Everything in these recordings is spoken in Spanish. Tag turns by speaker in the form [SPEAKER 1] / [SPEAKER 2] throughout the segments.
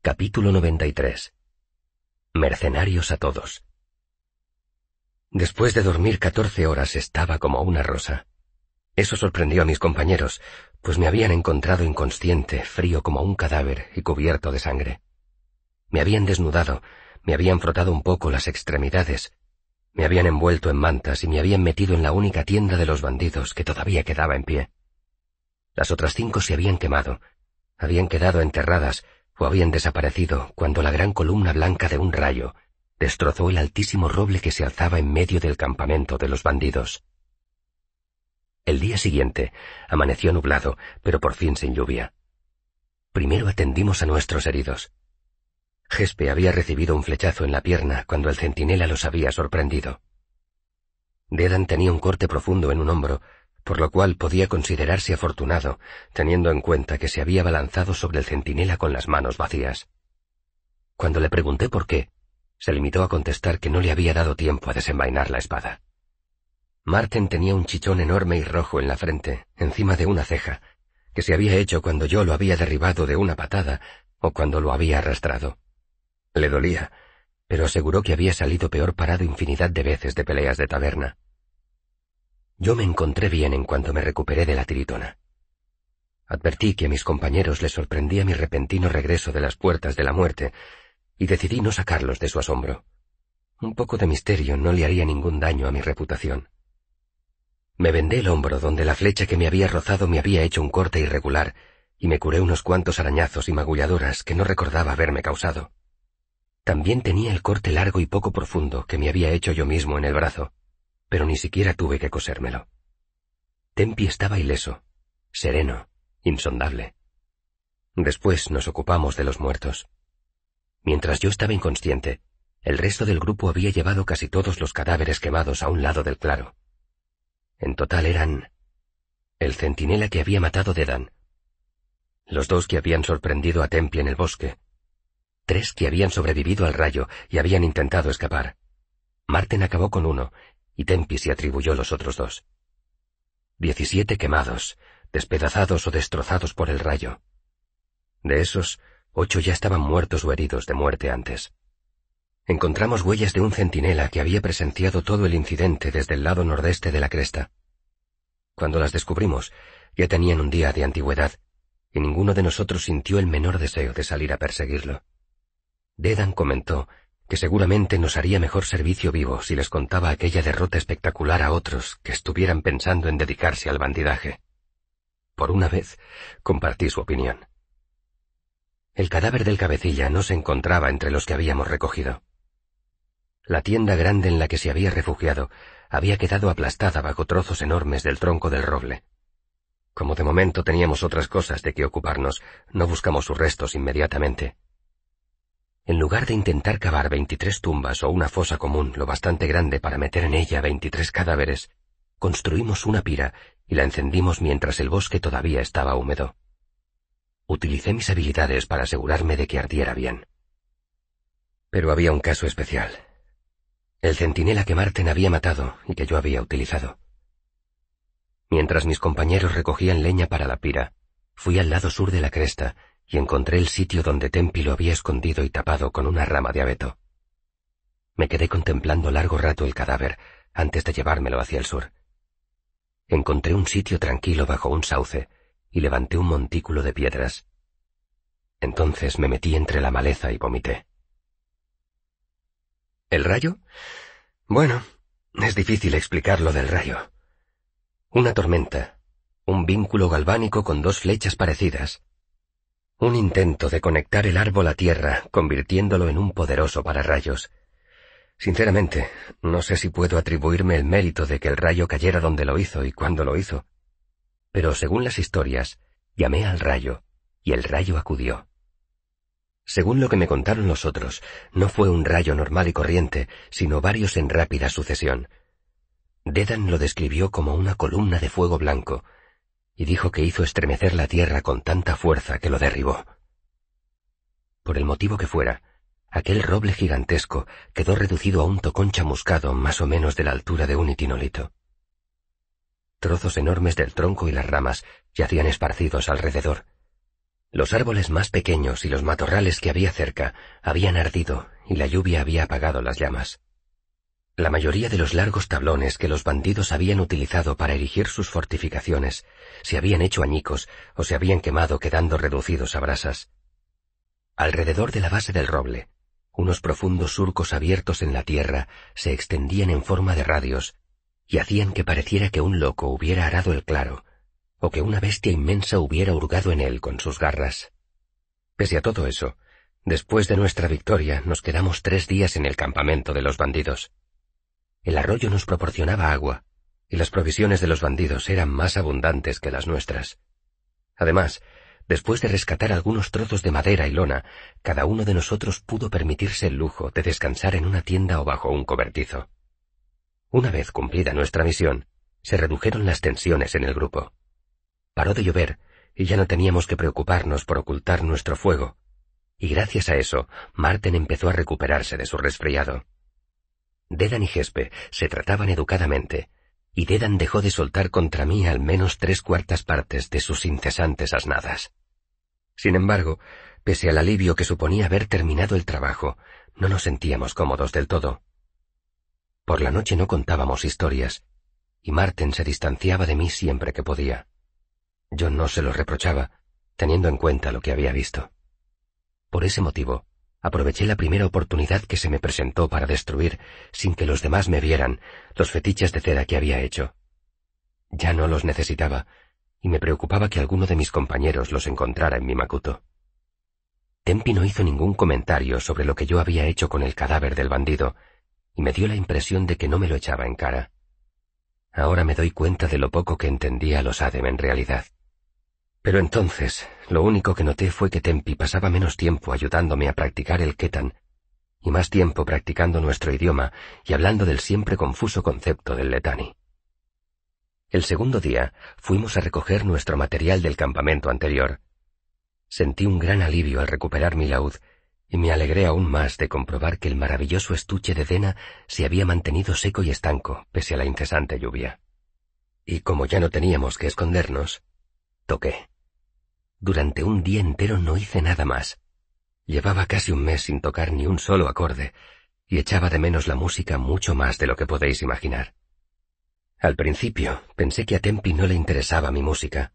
[SPEAKER 1] Capítulo 93. Mercenarios a todos. Después de dormir catorce horas estaba como una rosa. Eso sorprendió a mis compañeros, pues me habían encontrado inconsciente, frío como un cadáver y cubierto de sangre. Me habían desnudado, me habían frotado un poco las extremidades, me habían envuelto en mantas y me habían metido en la única tienda de los bandidos que todavía quedaba en pie. Las otras cinco se habían quemado, habían quedado enterradas habían desaparecido cuando la gran columna blanca de un rayo destrozó el altísimo roble que se alzaba en medio del campamento de los bandidos. El día siguiente amaneció nublado, pero por fin sin lluvia. Primero atendimos a nuestros heridos. Gespe había recibido un flechazo en la pierna cuando el centinela los había sorprendido. Dedan tenía un corte profundo en un hombro por lo cual podía considerarse afortunado, teniendo en cuenta que se había balanzado sobre el centinela con las manos vacías. Cuando le pregunté por qué, se limitó a contestar que no le había dado tiempo a desenvainar la espada. Marten tenía un chichón enorme y rojo en la frente, encima de una ceja, que se había hecho cuando yo lo había derribado de una patada o cuando lo había arrastrado. Le dolía, pero aseguró que había salido peor parado infinidad de veces de peleas de taberna. Yo me encontré bien en cuanto me recuperé de la tiritona. Advertí que a mis compañeros les sorprendía mi repentino regreso de las puertas de la muerte, y decidí no sacarlos de su asombro. Un poco de misterio no le haría ningún daño a mi reputación. Me vendé el hombro donde la flecha que me había rozado me había hecho un corte irregular, y me curé unos cuantos arañazos y magulladuras que no recordaba haberme causado. También tenía el corte largo y poco profundo que me había hecho yo mismo en el brazo pero ni siquiera tuve que cosérmelo. Tempi estaba ileso, sereno, insondable. Después nos ocupamos de los muertos. Mientras yo estaba inconsciente, el resto del grupo había llevado casi todos los cadáveres quemados a un lado del claro. En total eran el centinela que había matado Dedan, los dos que habían sorprendido a Tempi en el bosque, tres que habían sobrevivido al rayo y habían intentado escapar. Marten acabó con uno y Tempi se atribuyó los otros dos. Diecisiete quemados, despedazados o destrozados por el rayo. De esos, ocho ya estaban muertos o heridos de muerte antes. Encontramos huellas de un centinela que había presenciado todo el incidente desde el lado nordeste de la cresta. Cuando las descubrimos, ya tenían un día de antigüedad, y ninguno de nosotros sintió el menor deseo de salir a perseguirlo. Dedan comentó que seguramente nos haría mejor servicio vivo si les contaba aquella derrota espectacular a otros que estuvieran pensando en dedicarse al bandidaje. Por una vez, compartí su opinión. El cadáver del cabecilla no se encontraba entre los que habíamos recogido. La tienda grande en la que se había refugiado había quedado aplastada bajo trozos enormes del tronco del roble. Como de momento teníamos otras cosas de que ocuparnos, no buscamos sus restos inmediatamente en lugar de intentar cavar veintitrés tumbas o una fosa común lo bastante grande para meter en ella veintitrés cadáveres, construimos una pira y la encendimos mientras el bosque todavía estaba húmedo. Utilicé mis habilidades para asegurarme de que ardiera bien. Pero había un caso especial. El centinela que Marten había matado y que yo había utilizado. Mientras mis compañeros recogían leña para la pira, fui al lado sur de la cresta y encontré el sitio donde Tempi lo había escondido y tapado con una rama de abeto. Me quedé contemplando largo rato el cadáver antes de llevármelo hacia el sur. Encontré un sitio tranquilo bajo un sauce y levanté un montículo de piedras. Entonces me metí entre la maleza y vomité. ¿El rayo? Bueno, es difícil explicar lo del rayo. Una tormenta, un vínculo galvánico con dos flechas parecidas, un intento de conectar el árbol a tierra, convirtiéndolo en un poderoso pararrayos. Sinceramente, no sé si puedo atribuirme el mérito de que el rayo cayera donde lo hizo y cuándo lo hizo. Pero según las historias, llamé al rayo, y el rayo acudió. Según lo que me contaron los otros, no fue un rayo normal y corriente, sino varios en rápida sucesión. Dedan lo describió como una columna de fuego blanco, y dijo que hizo estremecer la tierra con tanta fuerza que lo derribó. Por el motivo que fuera, aquel roble gigantesco quedó reducido a un tocón chamuscado más o menos de la altura de un itinolito. Trozos enormes del tronco y las ramas yacían esparcidos alrededor. Los árboles más pequeños y los matorrales que había cerca habían ardido y la lluvia había apagado las llamas. La mayoría de los largos tablones que los bandidos habían utilizado para erigir sus fortificaciones se habían hecho añicos o se habían quemado quedando reducidos a brasas. Alrededor de la base del roble, unos profundos surcos abiertos en la tierra se extendían en forma de radios y hacían que pareciera que un loco hubiera arado el claro, o que una bestia inmensa hubiera hurgado en él con sus garras. Pese a todo eso, después de nuestra victoria nos quedamos tres días en el campamento de los bandidos. El arroyo nos proporcionaba agua, y las provisiones de los bandidos eran más abundantes que las nuestras. Además, después de rescatar algunos trozos de madera y lona, cada uno de nosotros pudo permitirse el lujo de descansar en una tienda o bajo un cobertizo. Una vez cumplida nuestra misión, se redujeron las tensiones en el grupo. Paró de llover y ya no teníamos que preocuparnos por ocultar nuestro fuego, y gracias a eso, Marten empezó a recuperarse de su resfriado. Dedan y Gespe se trataban educadamente, y Dedan dejó de soltar contra mí al menos tres cuartas partes de sus incesantes asnadas. Sin embargo, pese al alivio que suponía haber terminado el trabajo, no nos sentíamos cómodos del todo. Por la noche no contábamos historias, y Marten se distanciaba de mí siempre que podía. Yo no se lo reprochaba, teniendo en cuenta lo que había visto. Por ese motivo, aproveché la primera oportunidad que se me presentó para destruir, sin que los demás me vieran, los fetiches de cera que había hecho. Ya no los necesitaba, y me preocupaba que alguno de mis compañeros los encontrara en mi macuto. Tempi no hizo ningún comentario sobre lo que yo había hecho con el cadáver del bandido, y me dio la impresión de que no me lo echaba en cara. Ahora me doy cuenta de lo poco que entendía a los Adem en realidad. Pero entonces, lo único que noté fue que Tempi pasaba menos tiempo ayudándome a practicar el ketan y más tiempo practicando nuestro idioma y hablando del siempre confuso concepto del letani. El segundo día fuimos a recoger nuestro material del campamento anterior. Sentí un gran alivio al recuperar mi laúd y me alegré aún más de comprobar que el maravilloso estuche de Dena se había mantenido seco y estanco pese a la incesante lluvia. Y como ya no teníamos que escondernos, toqué. Durante un día entero no hice nada más. Llevaba casi un mes sin tocar ni un solo acorde, y echaba de menos la música mucho más de lo que podéis imaginar. Al principio pensé que a Tempi no le interesaba mi música.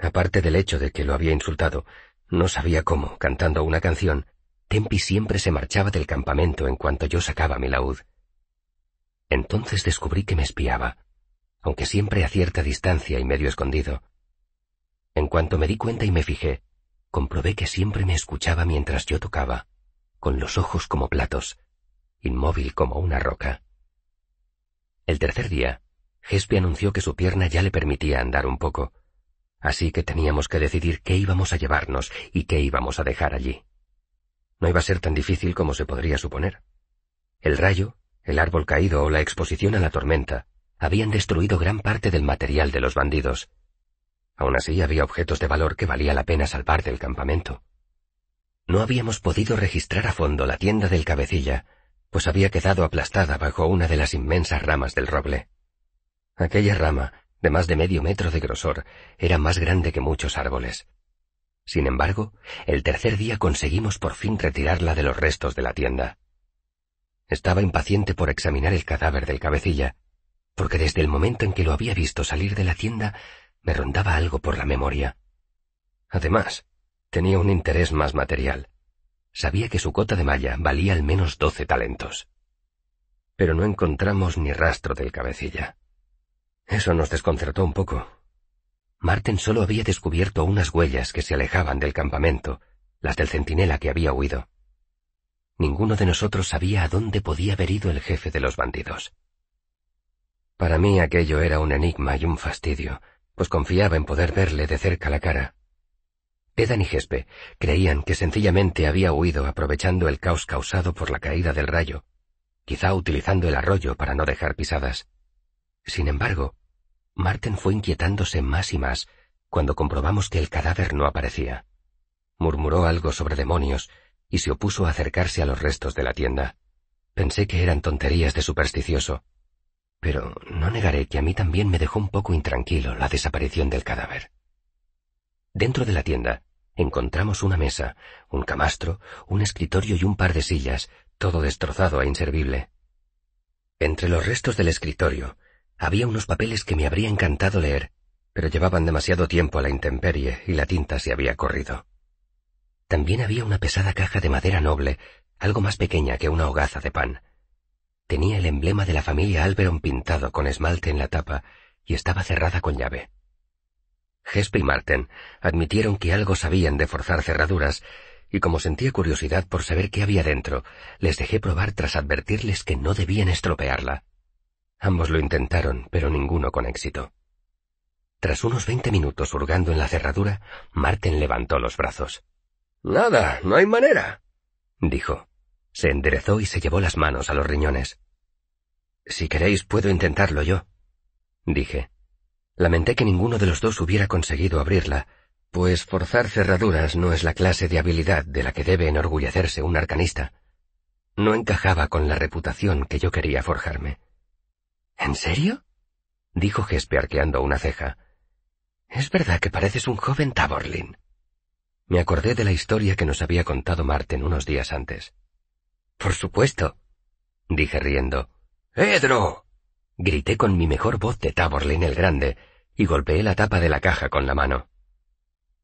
[SPEAKER 1] Aparte del hecho de que lo había insultado, no sabía cómo, cantando una canción, Tempi siempre se marchaba del campamento en cuanto yo sacaba mi laúd. Entonces descubrí que me espiaba, aunque siempre a cierta distancia y medio escondido. En cuanto me di cuenta y me fijé, comprobé que siempre me escuchaba mientras yo tocaba, con los ojos como platos, inmóvil como una roca. El tercer día, Gespi anunció que su pierna ya le permitía andar un poco, así que teníamos que decidir qué íbamos a llevarnos y qué íbamos a dejar allí. No iba a ser tan difícil como se podría suponer. El rayo, el árbol caído o la exposición a la tormenta habían destruido gran parte del material de los bandidos, Aún así había objetos de valor que valía la pena salvar del campamento. No habíamos podido registrar a fondo la tienda del cabecilla, pues había quedado aplastada bajo una de las inmensas ramas del roble. Aquella rama, de más de medio metro de grosor, era más grande que muchos árboles. Sin embargo, el tercer día conseguimos por fin retirarla de los restos de la tienda. Estaba impaciente por examinar el cadáver del cabecilla, porque desde el momento en que lo había visto salir de la tienda me rondaba algo por la memoria. Además, tenía un interés más material. Sabía que su cota de malla valía al menos doce talentos. Pero no encontramos ni rastro del cabecilla. Eso nos desconcertó un poco. Marten solo había descubierto unas huellas que se alejaban del campamento, las del centinela que había huido. Ninguno de nosotros sabía a dónde podía haber ido el jefe de los bandidos. Para mí aquello era un enigma y un fastidio, pues confiaba en poder verle de cerca la cara. Edan y Gespe creían que sencillamente había huido aprovechando el caos causado por la caída del rayo, quizá utilizando el arroyo para no dejar pisadas. Sin embargo, Marten fue inquietándose más y más cuando comprobamos que el cadáver no aparecía. Murmuró algo sobre demonios y se opuso a acercarse a los restos de la tienda. Pensé que eran tonterías de supersticioso, pero no negaré que a mí también me dejó un poco intranquilo la desaparición del cadáver. Dentro de la tienda encontramos una mesa, un camastro, un escritorio y un par de sillas, todo destrozado e inservible. Entre los restos del escritorio había unos papeles que me habría encantado leer, pero llevaban demasiado tiempo a la intemperie y la tinta se había corrido. También había una pesada caja de madera noble, algo más pequeña que una hogaza de pan. Tenía el emblema de la familia Alberon pintado con esmalte en la tapa y estaba cerrada con llave. Jespe y Marten admitieron que algo sabían de forzar cerraduras, y como sentía curiosidad por saber qué había dentro, les dejé probar tras advertirles que no debían estropearla. Ambos lo intentaron, pero ninguno con éxito. Tras unos veinte minutos hurgando en la cerradura, Marten levantó los brazos. Nada, no hay manera, dijo. Se enderezó y se llevó las manos a los riñones. Si queréis, puedo intentarlo yo, dije. Lamenté que ninguno de los dos hubiera conseguido abrirla, pues forzar cerraduras no es la clase de habilidad de la que debe enorgullecerse un arcanista. No encajaba con la reputación que yo quería forjarme. ¿En serio? dijo Gespe arqueando una ceja. Es verdad que pareces un joven Taborlin. Me acordé de la historia que nos había contado Marten unos días antes. Por supuesto, dije riendo. Pedro. grité con mi mejor voz de en el Grande, y golpeé la tapa de la caja con la mano.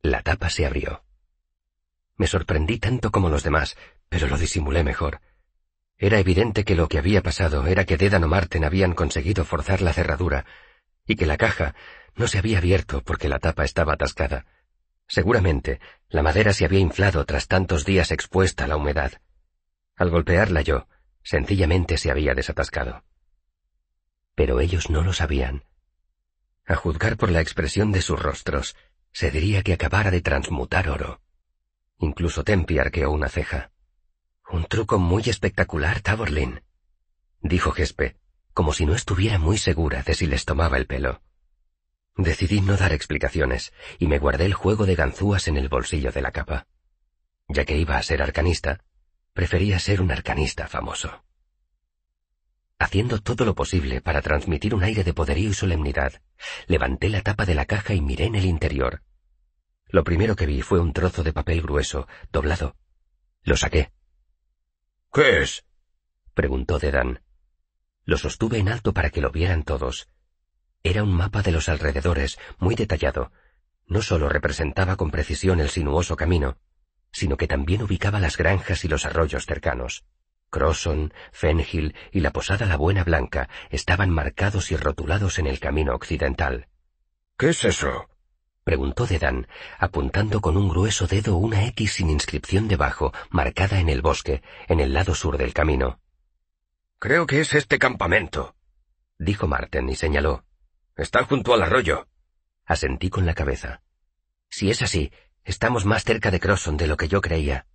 [SPEAKER 1] La tapa se abrió. Me sorprendí tanto como los demás, pero lo disimulé mejor. Era evidente que lo que había pasado era que Dedan o Marten habían conseguido forzar la cerradura, y que la caja no se había abierto porque la tapa estaba atascada. Seguramente, la madera se había inflado tras tantos días expuesta a la humedad. Al golpearla yo, sencillamente se había desatascado. Pero ellos no lo sabían. A juzgar por la expresión de sus rostros, se diría que acabara de transmutar oro. Incluso Tempi arqueó una ceja. Un truco muy espectacular, Taborlin, dijo Gespe, como si no estuviera muy segura de si les tomaba el pelo. Decidí no dar explicaciones y me guardé el juego de ganzúas en el bolsillo de la capa. Ya que iba a ser arcanista, prefería ser un arcanista famoso. Haciendo todo lo posible para transmitir un aire de poderío y solemnidad, levanté la tapa de la caja y miré en el interior. Lo primero que vi fue un trozo de papel grueso, doblado. Lo saqué. ¿Qué es? preguntó Dedan. Lo sostuve en alto para que lo vieran todos. Era un mapa de los alrededores, muy detallado. No solo representaba con precisión el sinuoso camino, sino que también ubicaba las granjas y los arroyos cercanos. Crosson, Fenhill y la posada La Buena Blanca estaban marcados y rotulados en el camino occidental. ¿Qué es eso? preguntó Dedan, apuntando con un grueso dedo una X sin inscripción debajo, marcada en el bosque, en el lado sur del camino. Creo que es este campamento, dijo Marten y señaló. Está junto al arroyo. Asentí con la cabeza. Si es así, Estamos más cerca de Crosson de lo que yo creía.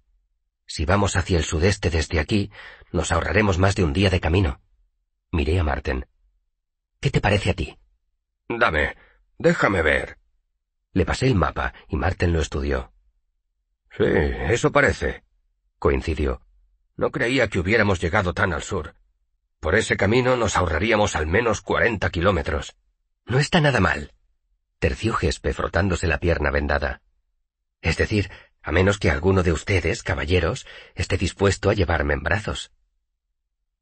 [SPEAKER 1] Si vamos hacia el sudeste desde aquí, nos ahorraremos más de un día de camino. Miré a Marten. ¿Qué te parece a ti? Dame, déjame ver. Le pasé el mapa y Marten lo estudió. Sí, eso parece, coincidió. No creía que hubiéramos llegado tan al sur. Por ese camino nos ahorraríamos al menos cuarenta kilómetros. No está nada mal, terció Gespe frotándose la pierna vendada. Es decir, a menos que alguno de ustedes, caballeros, esté dispuesto a llevarme en brazos.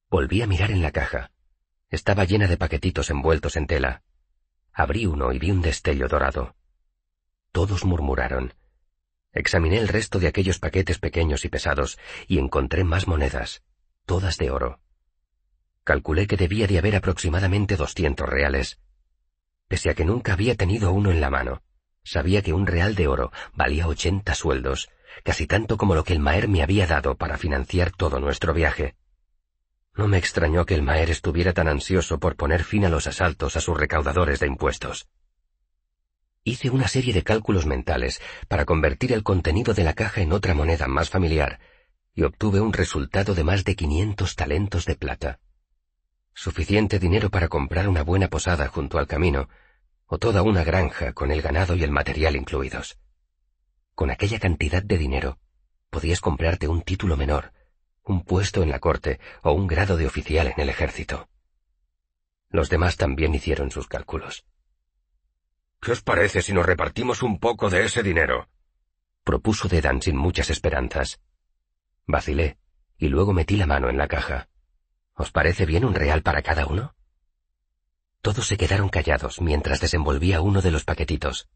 [SPEAKER 1] Volví a mirar en la caja. Estaba llena de paquetitos envueltos en tela. Abrí uno y vi un destello dorado. Todos murmuraron. Examiné el resto de aquellos paquetes pequeños y pesados y encontré más monedas, todas de oro. Calculé que debía de haber aproximadamente doscientos reales, pese a que nunca había tenido uno en la mano. Sabía que un real de oro valía ochenta sueldos, casi tanto como lo que el Maer me había dado para financiar todo nuestro viaje. No me extrañó que el Maer estuviera tan ansioso por poner fin a los asaltos a sus recaudadores de impuestos. Hice una serie de cálculos mentales para convertir el contenido de la caja en otra moneda más familiar, y obtuve un resultado de más de quinientos talentos de plata. Suficiente dinero para comprar una buena posada junto al camino o toda una granja con el ganado y el material incluidos. Con aquella cantidad de dinero, podías comprarte un título menor, un puesto en la corte o un grado de oficial en el ejército. Los demás también hicieron sus cálculos. ¿Qué os parece si nos repartimos un poco de ese dinero? propuso Dedan sin muchas esperanzas. Vacilé, y luego metí la mano en la caja. ¿Os parece bien un real para cada uno? Todos se quedaron callados mientras desenvolvía uno de los paquetitos.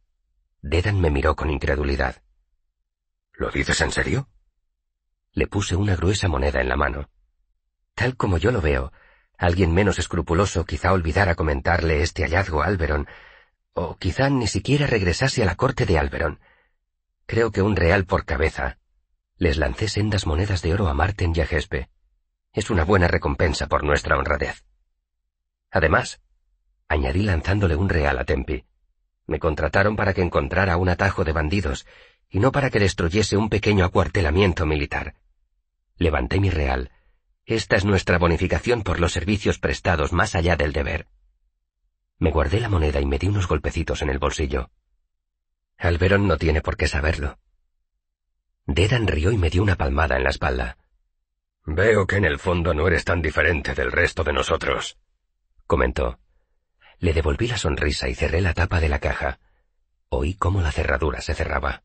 [SPEAKER 1] Dedan me miró con incredulidad. ¿Lo dices en serio? Le puse una gruesa moneda en la mano. Tal como yo lo veo, alguien menos escrupuloso quizá olvidara comentarle este hallazgo a Alberon, o quizá ni siquiera regresase a la corte de Alberon. Creo que un real por cabeza. Les lancé sendas monedas de oro a Marten y a Gespe. Es una buena recompensa por nuestra honradez. Además, añadí lanzándole un real a Tempi. Me contrataron para que encontrara un atajo de bandidos, y no para que destruyese un pequeño acuartelamiento militar. Levanté mi real. Esta es nuestra bonificación por los servicios prestados más allá del deber. Me guardé la moneda y me di unos golpecitos en el bolsillo. Alberón no tiene por qué saberlo. Dedan rió y me dio una palmada en la espalda. Veo que en el fondo no eres tan diferente del resto de nosotros, comentó. Le devolví la sonrisa y cerré la tapa de la caja. Oí cómo la cerradura se cerraba.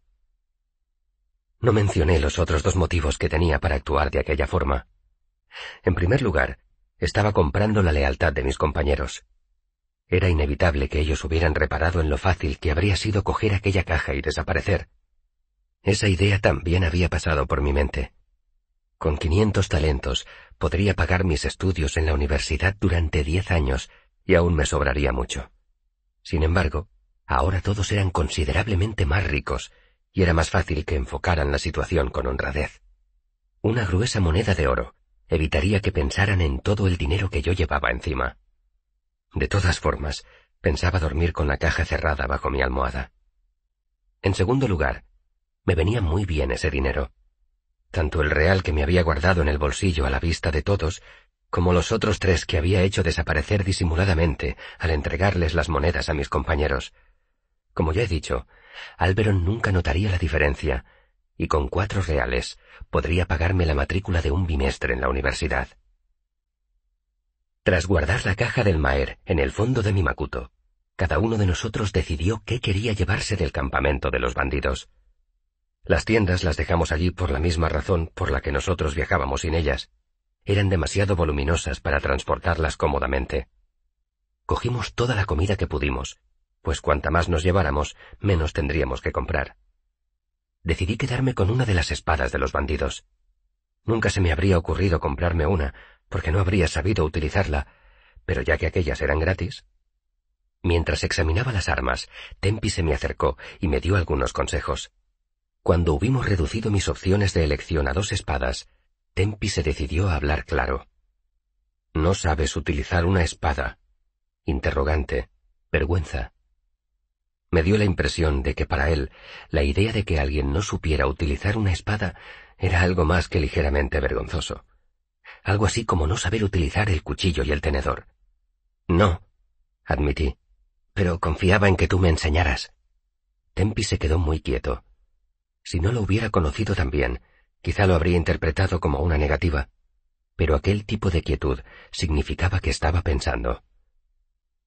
[SPEAKER 1] No mencioné los otros dos motivos que tenía para actuar de aquella forma. En primer lugar, estaba comprando la lealtad de mis compañeros. Era inevitable que ellos hubieran reparado en lo fácil que habría sido coger aquella caja y desaparecer. Esa idea también había pasado por mi mente. Con 500 talentos podría pagar mis estudios en la universidad durante diez años y aún me sobraría mucho. Sin embargo, ahora todos eran considerablemente más ricos y era más fácil que enfocaran la situación con honradez. Una gruesa moneda de oro evitaría que pensaran en todo el dinero que yo llevaba encima. De todas formas, pensaba dormir con la caja cerrada bajo mi almohada. En segundo lugar, me venía muy bien ese dinero. Tanto el real que me había guardado en el bolsillo a la vista de todos como los otros tres que había hecho desaparecer disimuladamente al entregarles las monedas a mis compañeros. Como ya he dicho, Alberon nunca notaría la diferencia, y con cuatro reales podría pagarme la matrícula de un bimestre en la universidad. Tras guardar la caja del Maer en el fondo de mi macuto, cada uno de nosotros decidió qué quería llevarse del campamento de los bandidos. Las tiendas las dejamos allí por la misma razón por la que nosotros viajábamos sin ellas eran demasiado voluminosas para transportarlas cómodamente. Cogimos toda la comida que pudimos, pues cuanta más nos lleváramos, menos tendríamos que comprar. Decidí quedarme con una de las espadas de los bandidos. Nunca se me habría ocurrido comprarme una, porque no habría sabido utilizarla, pero ya que aquellas eran gratis. Mientras examinaba las armas, Tempi se me acercó y me dio algunos consejos. Cuando hubimos reducido mis opciones de elección a dos espadas, Tempi se decidió a hablar claro. No sabes utilizar una espada. Interrogante. Vergüenza. Me dio la impresión de que para él la idea de que alguien no supiera utilizar una espada era algo más que ligeramente vergonzoso. Algo así como no saber utilizar el cuchillo y el tenedor. No, admití, pero confiaba en que tú me enseñaras. Tempi se quedó muy quieto. Si no lo hubiera conocido también, Quizá lo habría interpretado como una negativa, pero aquel tipo de quietud significaba que estaba pensando.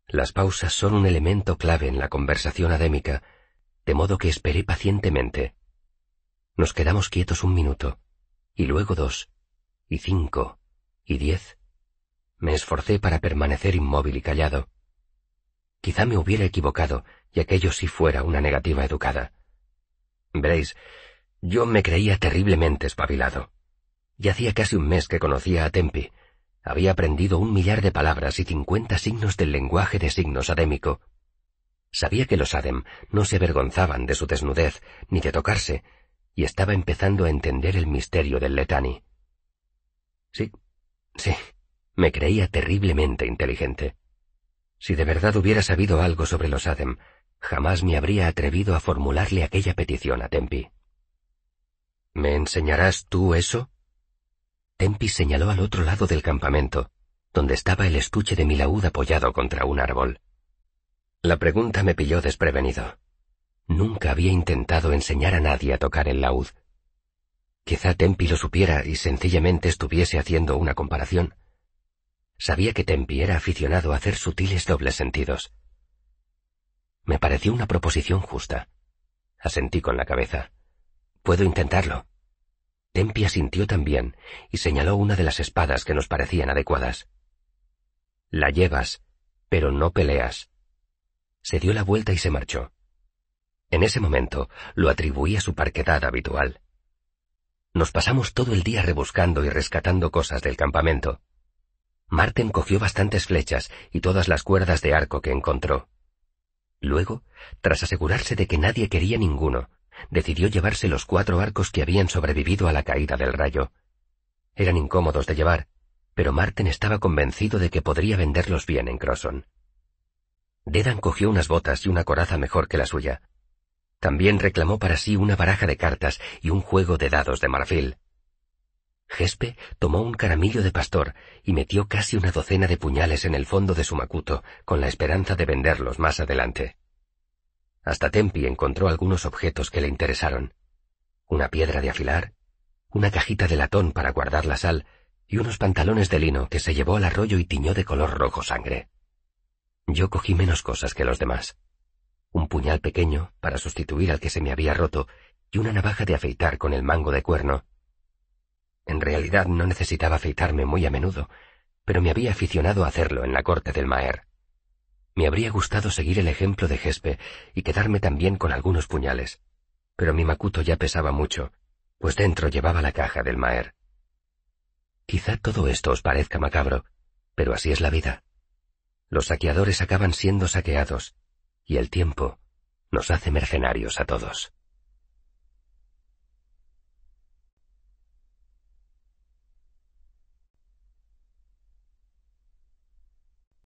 [SPEAKER 1] Las pausas son un elemento clave en la conversación adémica, de modo que esperé pacientemente. Nos quedamos quietos un minuto, y luego dos, y cinco, y diez. Me esforcé para permanecer inmóvil y callado. Quizá me hubiera equivocado, y aquello sí fuera una negativa educada. Veréis, yo me creía terriblemente espabilado. Y hacía casi un mes que conocía a Tempi. Había aprendido un millar de palabras y cincuenta signos del lenguaje de signos adémico. Sabía que los adem no se avergonzaban de su desnudez ni de tocarse, y estaba empezando a entender el misterio del letani. Sí, sí, me creía terriblemente inteligente. Si de verdad hubiera sabido algo sobre los adem, jamás me habría atrevido a formularle aquella petición a Tempi. ¿Me enseñarás tú eso? Tempi señaló al otro lado del campamento, donde estaba el estuche de mi laúd apoyado contra un árbol. La pregunta me pilló desprevenido. Nunca había intentado enseñar a nadie a tocar el laúd. Quizá Tempi lo supiera y sencillamente estuviese haciendo una comparación. Sabía que Tempi era aficionado a hacer sutiles dobles sentidos. Me pareció una proposición justa. Asentí con la cabeza. Puedo intentarlo. Tempia sintió también y señaló una de las espadas que nos parecían adecuadas. La llevas, pero no peleas. Se dio la vuelta y se marchó. En ese momento lo atribuí a su parquedad habitual. Nos pasamos todo el día rebuscando y rescatando cosas del campamento. Marten cogió bastantes flechas y todas las cuerdas de arco que encontró. Luego, tras asegurarse de que nadie quería ninguno, decidió llevarse los cuatro arcos que habían sobrevivido a la caída del rayo. Eran incómodos de llevar, pero Marten estaba convencido de que podría venderlos bien en Croson. Dedan cogió unas botas y una coraza mejor que la suya. También reclamó para sí una baraja de cartas y un juego de dados de marfil. Gespe tomó un caramillo de pastor y metió casi una docena de puñales en el fondo de su macuto, con la esperanza de venderlos más adelante. Hasta Tempi encontró algunos objetos que le interesaron. Una piedra de afilar, una cajita de latón para guardar la sal y unos pantalones de lino que se llevó al arroyo y tiñó de color rojo sangre. Yo cogí menos cosas que los demás. Un puñal pequeño para sustituir al que se me había roto y una navaja de afeitar con el mango de cuerno. En realidad no necesitaba afeitarme muy a menudo, pero me había aficionado a hacerlo en la corte del Maer. Me habría gustado seguir el ejemplo de Gespe y quedarme también con algunos puñales, pero mi macuto ya pesaba mucho, pues dentro llevaba la caja del Maer. Quizá todo esto os parezca macabro, pero así es la vida. Los saqueadores acaban siendo saqueados, y el tiempo nos hace mercenarios a todos.